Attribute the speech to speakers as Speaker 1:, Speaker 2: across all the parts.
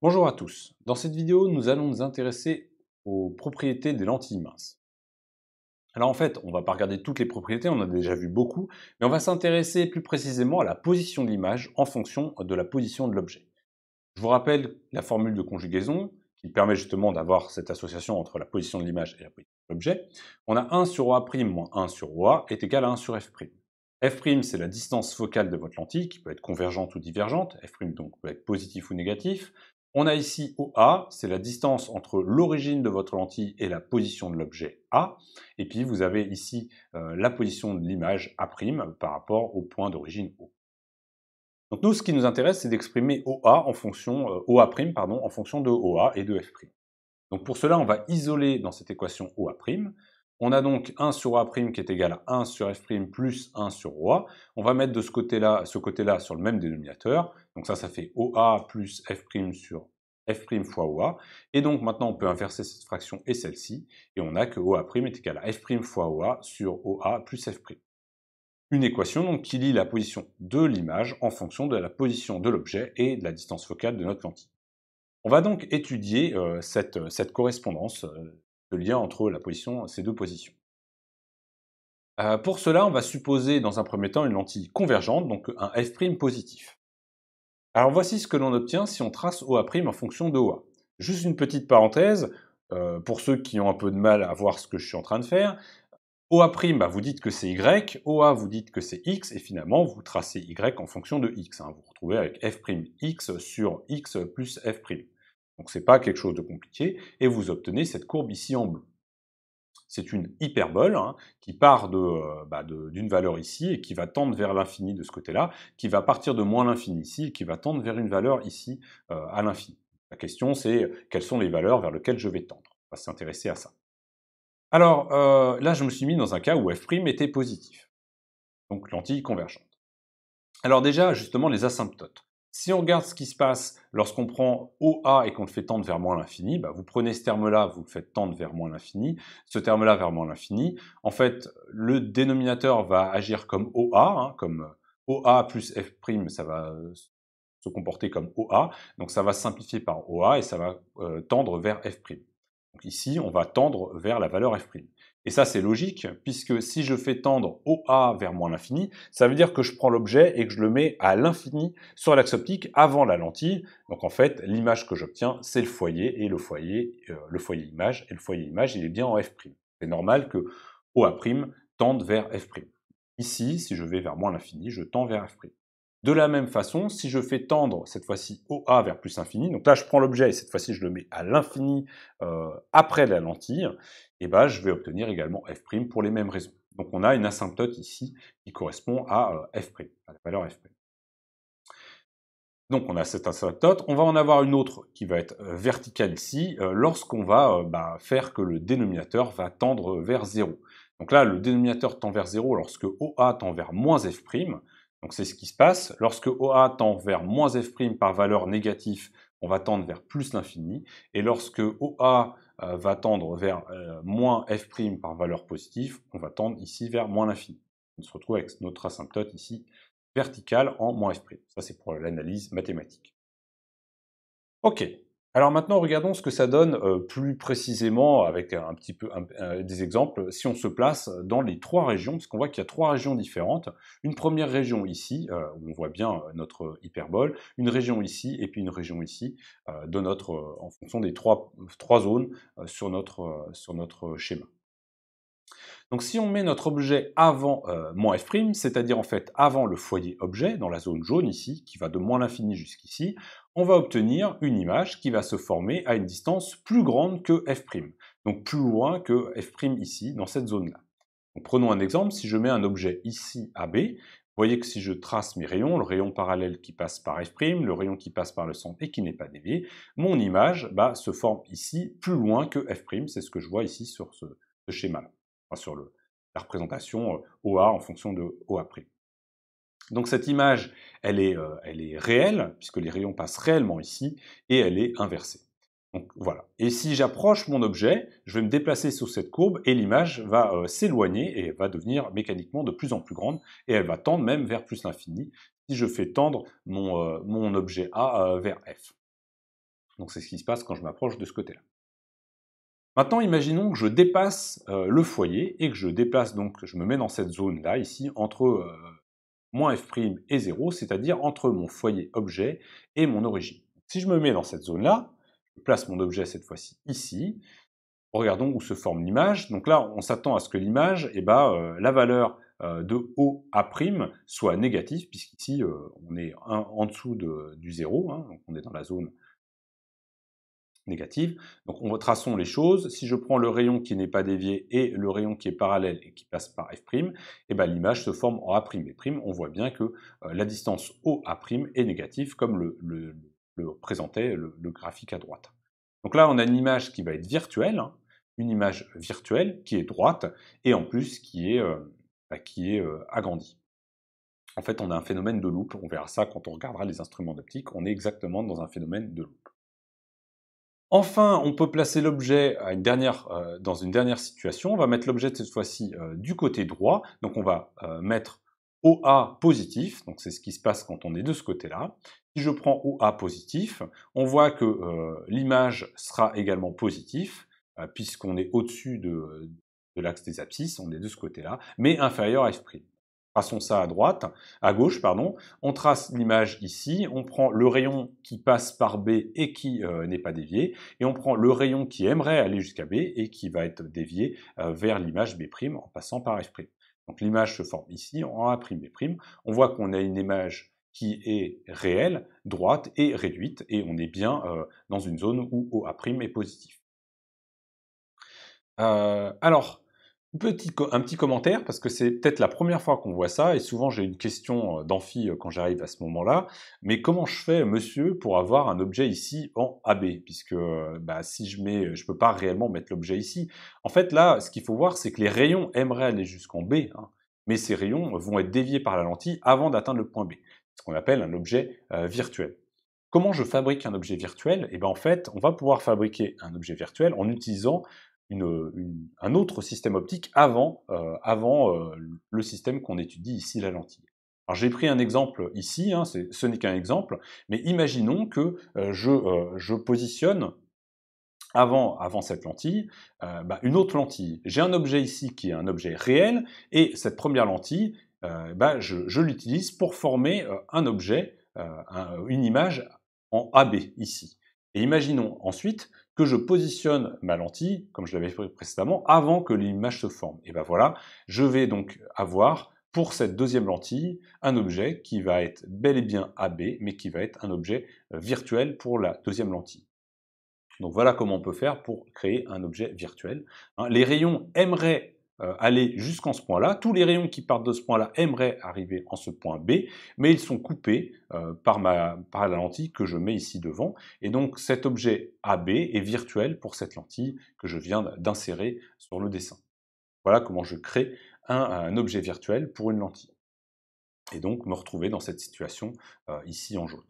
Speaker 1: Bonjour à tous, dans cette vidéo nous allons nous intéresser aux propriétés des lentilles minces. Alors en fait, on ne va pas regarder toutes les propriétés, on en a déjà vu beaucoup, mais on va s'intéresser plus précisément à la position de l'image en fonction de la position de l'objet. Je vous rappelle la formule de conjugaison qui permet justement d'avoir cette association entre la position de l'image et la position de l'objet. On a 1 sur OA' moins 1 sur OA est égal à 1 sur F'. F' c'est la distance focale de votre lentille qui peut être convergente ou divergente, F' donc peut être positif ou négatif, on a ici OA, c'est la distance entre l'origine de votre lentille et la position de l'objet A. Et puis vous avez ici euh, la position de l'image A' par rapport au point d'origine O. Donc nous, ce qui nous intéresse, c'est d'exprimer OA en fonction, euh, OA', pardon, en fonction de OA et de F'. Donc pour cela, on va isoler dans cette équation OA'. On a donc 1 sur A' qui est égal à 1 sur F' plus 1 sur OA. On va mettre de ce côté-là, ce côté-là sur le même dénominateur. Donc ça, ça fait OA plus F' sur f' fois OA. Et donc maintenant, on peut inverser cette fraction et celle-ci, et on a que OA' est égal à f' fois OA sur OA plus f'. Une équation qui lie la position de l'image en fonction de la position de l'objet et de la distance focale de notre lentille. On va donc étudier euh, euh, cette, correspondance, ce euh, le lien entre la position, ces deux positions. pour cela, on va supposer dans un premier temps une lentille convergente, donc un f' positif. Alors voici ce que l'on obtient si on trace OA' en fonction de OA. Juste une petite parenthèse, euh, pour ceux qui ont un peu de mal à voir ce que je suis en train de faire, OA', bah, vous dites que c'est Y, OA, vous dites que c'est X, et finalement, vous tracez Y en fonction de X. Hein. Vous vous retrouvez avec F'X sur X plus F'. Donc c'est pas quelque chose de compliqué, et vous obtenez cette courbe ici en bleu c'est une hyperbole hein, qui part euh, bah, d'une valeur ici et qui va tendre vers l'infini de ce côté-là, qui va partir de moins l'infini ici et qui va tendre vers une valeur ici euh, à l'infini. La question, c'est quelles sont les valeurs vers lesquelles je vais tendre On va s'intéresser à ça. Alors euh, là, je me suis mis dans un cas où f' était positif, donc lentille convergente. Alors déjà, justement, les asymptotes. Si on regarde ce qui se passe lorsqu'on prend OA et qu'on le fait tendre vers moins l'infini, bah, vous prenez ce terme-là, vous le faites tendre vers moins l'infini, ce terme-là vers moins l'infini. En fait, le dénominateur va agir comme OA, hein, comme euh, OA plus F', ça va euh, se comporter comme OA, donc ça va simplifier par OA et ça va euh, tendre vers F'. Donc ici, on va tendre vers la valeur F'. Et ça, c'est logique, puisque si je fais tendre OA vers moins l'infini, ça veut dire que je prends l'objet et que je le mets à l'infini sur l'axe optique avant la lentille. Donc en fait, l'image que j'obtiens, c'est le foyer, et le foyer, euh, le foyer image, et le foyer image, il est bien en F'. C'est normal que OA' tende vers F'. Ici, si je vais vers moins l'infini, je tends vers F'. De la même façon, si je fais tendre cette fois-ci OA vers plus infini, donc là je prends l'objet et cette fois-ci je le mets à l'infini euh, après la lentille, et eh ben je vais obtenir également f' pour les mêmes raisons. Donc on a une asymptote ici qui correspond à euh, f', à la valeur f'. Donc on a cette asymptote, on va en avoir une autre qui va être euh, verticale ici, lorsqu'on va bah, faire que le dénominateur va tendre vers 0. Donc là le dénominateur tend vers 0 lorsque OA tend vers moins f', donc c'est ce qui se passe. Lorsque OA tend vers moins f' par valeur négative, on va tendre vers plus l'infini. Et lorsque OA euh, va tendre vers euh, moins f' par valeur positive, on va tendre ici vers moins l'infini. On se retrouve avec notre asymptote ici verticale en moins f'. Ça c'est pour l'analyse mathématique. OK, alors maintenant, regardons ce que ça donne euh, plus précisément avec un petit peu des exemples. Si on se place dans les trois régions, parce qu'on voit qu'il y a trois régions différentes. Une première région ici, euh, où on voit bien euh, notre hyperbole, une région ici et puis une région ici, en fonction des trois, zones sur notre, schéma. Donc si on met notre objet avant moins f', c'est-à-dire en fait avant le foyer objet, dans la zone jaune ici, qui va de moins l'infini jusqu'ici, on va obtenir une image qui va se former à une distance plus grande que f', donc plus loin que f' ici, dans cette zone-là. Prenons un exemple, si je mets un objet ici b vous voyez que si je trace mes rayons, le rayon parallèle qui passe par F', le rayon qui passe par le centre et qui n'est pas dévié, mon image se forme ici plus loin que F', c'est ce que je vois ici sur ce, schéma-là, sur la représentation euh, OA en fonction de OA'. Donc cette image, euh, elle est, réelle, puisque les rayons passent réellement ici, et elle est inversée. Donc voilà. Et si j'approche mon objet, je vais me déplacer sur cette courbe et l'image va euh, s'éloigner et va devenir mécaniquement de plus en plus grande et elle va tendre même vers plus l'infini si je fais tendre mon, euh, objet A vers F. Donc c'est ce qui se passe quand je m'approche de ce côté-là. Maintenant, imaginons que je dépasse le foyer et que je déplace donc, je me mets dans cette zone-là, ici, entre moins f' et 0, c'est-à-dire entre mon foyer objet et mon origine. Si je me mets dans cette zone-là, je place mon objet cette fois-ci ici, regardons où se forme l'image. Donc là, on s'attend à ce que l'image, eh ben, euh, la valeur euh, de O soit négative, puisqu'ici, euh, on est en dessous du 0, hein, donc on est dans la zone négative. Donc on retraçons les choses. Si je prends le rayon qui n'est pas dévié et le rayon qui est parallèle et qui passe par f', et eh ben l'image se forme en a'. Et on voit bien que euh, la distance OA' est négative comme le, le présentait le, graphique à droite. Donc là, on a une image qui va être virtuelle, hein, une image virtuelle qui est droite et en plus qui est, euh, bah, qui est euh, agrandie. En fait, on a un phénomène de loupe, on verra ça quand on regardera les instruments d'optique, on est exactement dans un phénomène de loupe. Enfin, on peut placer l'objet euh, dans une dernière situation. On va mettre l'objet cette fois-ci euh, du côté droit. Donc on va euh, mettre OA positif, donc c'est ce qui se passe quand on est de ce côté-là. Si je prends OA positif, on voit que l'image sera également positive, puisqu'on est au-dessus de, de l'axe des abscisses, on est de ce côté-là, mais inférieur à f' traçons ça à droite, à gauche, pardon. On trace l'image ici, on prend le rayon qui passe par B et qui euh, n'est pas dévié, et on prend le rayon qui aimerait aller jusqu'à B et qui va être dévié euh, vers l'image B' en passant par F'. Donc l'image se forme ici en A'B'. On voit qu'on a une image qui est réelle, droite et réduite, et on est bien euh, dans une zone où OA' est positif. alors, un petit commentaire, parce que c'est peut-être la première fois qu'on voit ça, et souvent j'ai une question euh, d'amphi euh, quand j'arrive à ce moment-là, mais comment je fais, monsieur, pour avoir un objet ici en AB Puisque euh, bah, si je mets, je peux pas réellement mettre l'objet ici. En fait, là, ce qu'il faut voir, c'est que les rayons aimeraient aller jusqu'en B, hein. mais ces rayons vont être déviés par la lentille avant d'atteindre le point B, ce qu'on appelle un objet virtuel. Comment je fabrique un objet virtuel Et eh bien en fait, on va pouvoir fabriquer un objet virtuel en utilisant un autre système optique avant, euh, euh, le système qu'on étudie ici, la lentille. Alors j'ai pris un exemple ici, hein, ce n'est qu'un exemple, mais imaginons que euh, je, positionne avant, cette lentille bah, une autre lentille. J'ai un objet ici qui est un objet réel, et cette première lentille, bah, je, l'utilise pour former un objet, une image en AB ici. Et imaginons ensuite que je positionne ma lentille, comme je l'avais expliqué précédemment, avant que l'image se forme. Et ben voilà, je vais donc avoir pour cette deuxième lentille un objet qui va être bel et bien AB, mais qui va être un objet virtuel pour la deuxième lentille. Donc voilà comment on peut faire pour créer un objet virtuel. Hein, les rayons aimeraient euh, aller jusqu'en ce point-là. Tous les rayons qui partent de ce point-là aimeraient arriver en ce point B, mais ils sont coupés euh, par, ma, par la lentille que je mets ici devant. Et donc cet objet AB est virtuel pour cette lentille que je viens d'insérer sur le dessin. Voilà comment je crée un, objet virtuel pour une lentille. Et donc me retrouver dans cette situation euh, ici en jaune.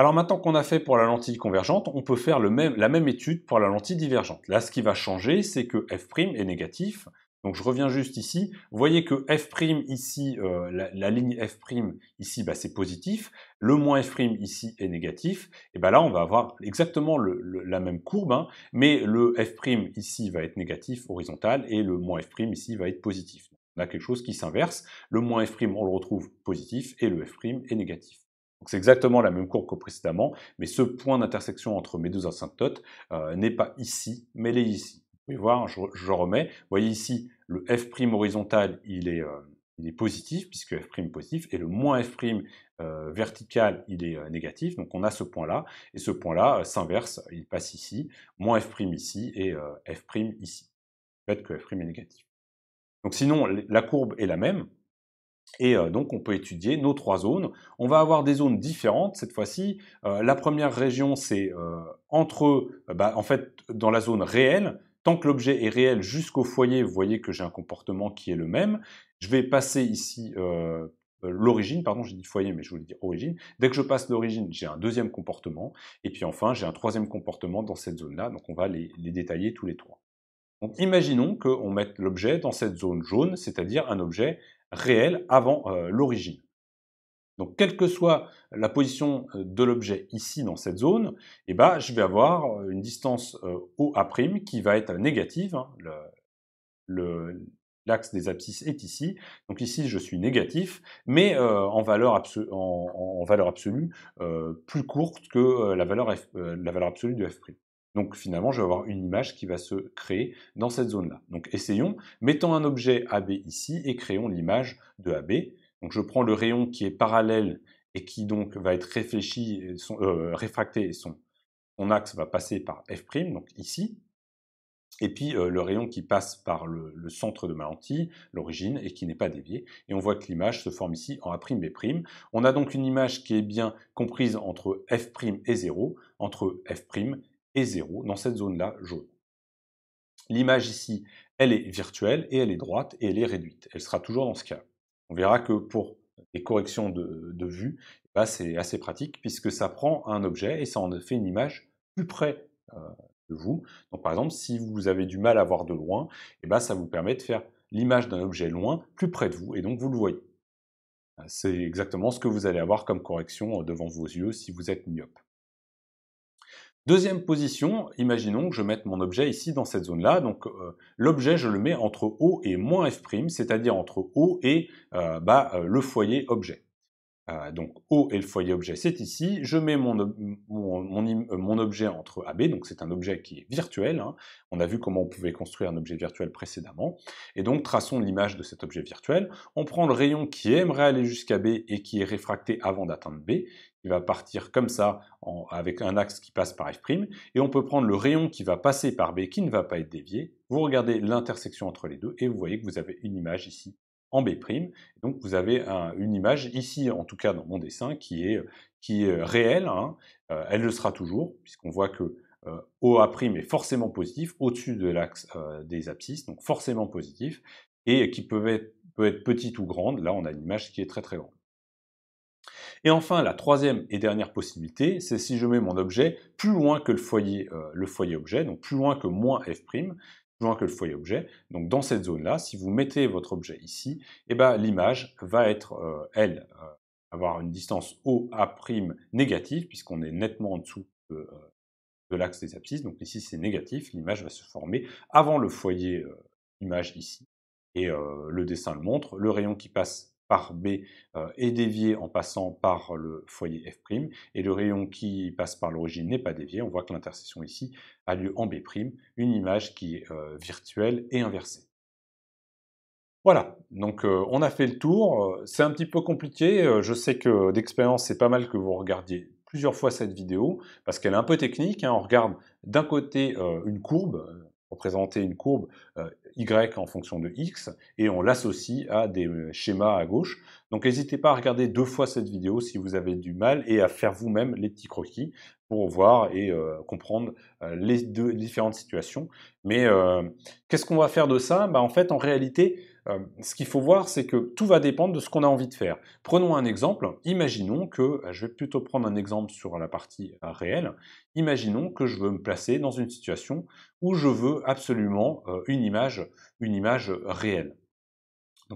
Speaker 1: Alors maintenant qu'on a fait pour la lentille convergente, on peut faire la même étude pour la lentille divergente. Là, ce qui va changer, c'est que f' est négatif. Donc je reviens juste ici. Vous voyez que f' ici, euh, la, ligne f' ici, bah, c'est positif. Le moins f' ici est négatif. Et bien bah, là, on va avoir exactement la même courbe, hein. mais le f' ici va être négatif horizontal et le moins f' ici va être positif. on a quelque chose qui s'inverse. Le moins f' on le retrouve positif et le f' est négatif c'est exactement la même courbe que précédemment, mais ce point d'intersection entre mes deux asymptotes n'est pas ici, mais il est ici. Vous pouvez voir, je, remets. Vous voyez ici, le f' horizontal, euh, il est, positif, puisque f' positif, et le moins f' euh, vertical, il est euh, négatif. Donc on a ce point-là, et ce point-là euh, s'inverse, il passe ici, moins f' ici, et f' ici. Peut-être que f' est négatif. Donc sinon, la courbe est la même, et euh, donc, on peut étudier nos trois zones. On va avoir des zones différentes cette fois-ci. Euh, la première région, c'est euh, entre, bah, en fait, dans la zone réelle. Tant que l'objet est réel jusqu'au foyer, vous voyez que j'ai un comportement qui est le même. Je vais passer ici l'origine, pardon, j'ai dit foyer, mais je voulais dire origine. Dès que je passe l'origine, j'ai un deuxième comportement. Et puis enfin, j'ai un troisième comportement dans cette zone-là. Donc, on va les détailler tous les trois. Donc imaginons qu'on mette l'objet dans cette zone jaune, c'est-à-dire un objet réel avant euh, l'origine. Donc quelle que soit la position euh, de l'objet ici dans cette zone, eh ben, je vais avoir euh, une distance OA' qui va être négative. Hein, l'axe des abscisses est ici, donc ici je suis négatif, mais en, valeur absolue plus courte que la valeur, absolue du f'. Donc finalement, je vais avoir une image qui va se créer dans cette zone-là. Donc essayons, mettons un objet AB ici et créons l'image de AB. Donc je prends le rayon qui est parallèle et qui donc va être réfléchi, euh, réfracté et son, axe va passer par F', donc ici. Et puis euh, le rayon qui passe par le, le centre de ma lentille, l'origine, et qui n'est pas dévié. Et on voit que l'image se forme ici en A A'B'. On a donc une image qui est bien comprise entre F' et 0, entre F' 0 dans cette zone-là jaune. L'image ici, elle est virtuelle et elle est droite et elle est réduite. Elle sera toujours dans ce cas. On verra que pour les corrections de, vue, eh ben, c'est assez pratique puisque ça prend un objet et ça en fait une image plus près euh, de vous. Donc par exemple, si vous avez du mal à voir de loin, et eh bien ça vous permet de faire l'image d'un objet loin plus près de vous et donc vous le voyez. C'est exactement ce que vous allez avoir comme correction euh, devant vos yeux si vous êtes myope. Deuxième position, imaginons que je mette mon objet ici dans cette zone-là. Donc euh, l'objet, je le mets entre O et moins F', c'est-à-dire entre O et euh, bah, euh, le foyer objet. donc O et le foyer objet, c'est ici. Je mets mon, objet entre AB, donc c'est un objet qui est virtuel. Hein. On a vu comment on pouvait construire un objet virtuel précédemment. Et donc traçons l'image de cet objet virtuel. On prend le rayon qui aimerait aller jusqu'à B et qui est réfracté avant d'atteindre B il va partir comme ça avec un axe qui passe par F', et on peut prendre le rayon qui va passer par B qui ne va pas être dévié, vous regardez l'intersection entre les deux et vous voyez que vous avez une image ici en B', donc vous avez une image ici, en tout cas dans mon dessin, qui est, qui est euh, réelle, hein. euh, elle le sera toujours, puisqu'on voit que OA' euh, est forcément positif au-dessus de l'axe des abscisses, donc forcément positif, et qui peut peut être petite ou grande, là on a une image qui est très très grande. Et enfin, la troisième et dernière possibilité, c'est si je mets mon objet plus loin que le foyer, euh, objet, donc plus loin que moins f', plus loin que le foyer objet. Donc dans cette zone-là, si vous mettez votre objet ici, eh ben, l'image va être, euh, elle, euh, avoir une distance OA' négative, puisqu'on est nettement en dessous de, de l'axe des abscisses. Donc ici, c'est négatif, l'image va se former avant le foyer image ici. Et le dessin le montre, le rayon qui passe par B euh, est dévié en passant par le foyer F', et le rayon qui passe par l'origine n'est pas dévié. On voit que l'intersection ici a lieu en B', une image qui est euh, virtuelle et inversée. Voilà, donc euh, on a fait le tour. C'est un petit peu compliqué. Je sais que d'expérience, c'est pas mal que vous regardiez plusieurs fois cette vidéo parce qu'elle est un peu technique. Hein. On regarde d'un côté une courbe, représenter une courbe euh, Y en fonction de X, et on l'associe à des euh, schémas à gauche donc n'hésitez pas à regarder deux fois cette vidéo si vous avez du mal et à faire vous-même les petits croquis pour voir et euh, comprendre euh, les deux différentes situations. Mais euh, qu'est-ce qu'on va faire de ça bah, En fait, en réalité, ce qu'il faut voir, c'est que tout va dépendre de ce qu'on a envie de faire. Prenons un exemple. Imaginons que, je vais plutôt prendre un exemple sur la partie réelle, imaginons que je veux me placer dans une situation où je veux absolument une image, une image réelle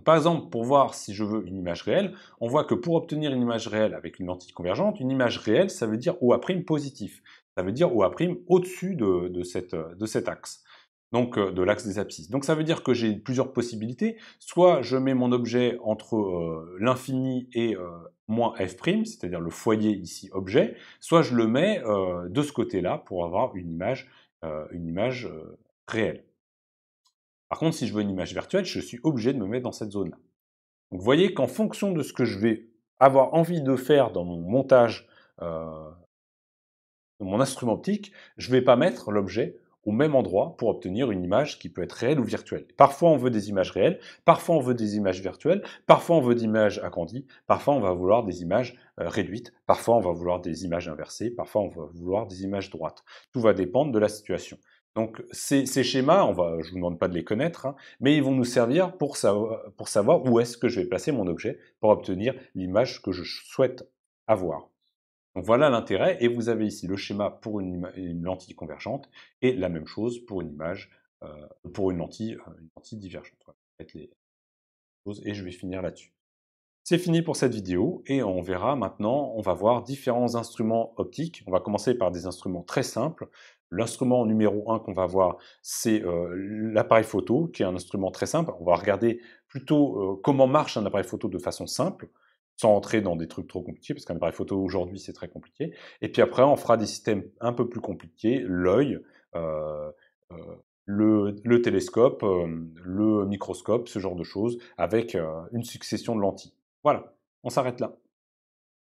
Speaker 1: par exemple, pour voir si je veux une image réelle, on voit que pour obtenir une image réelle avec une lentille convergente, une image réelle, ça veut dire OA' positif. Ça veut dire OA' au-dessus de, cet axe donc euh, de l'axe des abscisses. Donc ça veut dire que j'ai plusieurs possibilités. Soit je mets mon objet entre euh, l'infini et euh, moins f', c'est-à-dire le foyer ici objet, soit je le mets de ce côté-là pour avoir une image réelle. Par contre, si je veux une image virtuelle, je suis obligé de me mettre dans cette zone-là. vous voyez qu'en fonction de ce que je vais avoir envie de faire dans mon montage, euh, mon instrument optique, je ne vais pas mettre l'objet au même endroit pour obtenir une image qui peut être réelle ou virtuelle. Parfois on veut des images réelles, parfois on veut des images virtuelles, parfois on veut des images agrandies, parfois on va vouloir des images euh, réduites, parfois on va vouloir des images inversées, parfois on va vouloir des images droites. Tout va dépendre de la situation. Donc ces, schémas, on va, je vous demande pas de les connaître, hein, mais ils vont nous servir pour, savoir, où est-ce que je vais placer mon objet pour obtenir l'image que je souhaite avoir. Donc voilà l'intérêt, et vous avez ici le schéma pour une, lentille convergente, et la même chose pour une image, euh, pour une lentille, euh, une lentille divergente. Et je vais finir là-dessus. C'est fini pour cette vidéo et on verra maintenant, on va voir différents instruments optiques. On va commencer par des instruments très simples. L'instrument numéro 1 qu'on va voir, c'est euh, l'appareil photo, qui est un instrument très simple. On va regarder plutôt euh, comment marche un appareil photo de façon simple, sans entrer dans des trucs trop compliqués, parce qu'un appareil photo aujourd'hui, c'est très compliqué. Et puis après, on fera des systèmes un peu plus compliqués, l'œil, euh, le, télescope, le microscope, ce genre de choses, avec une succession de lentilles. Voilà, on s'arrête là.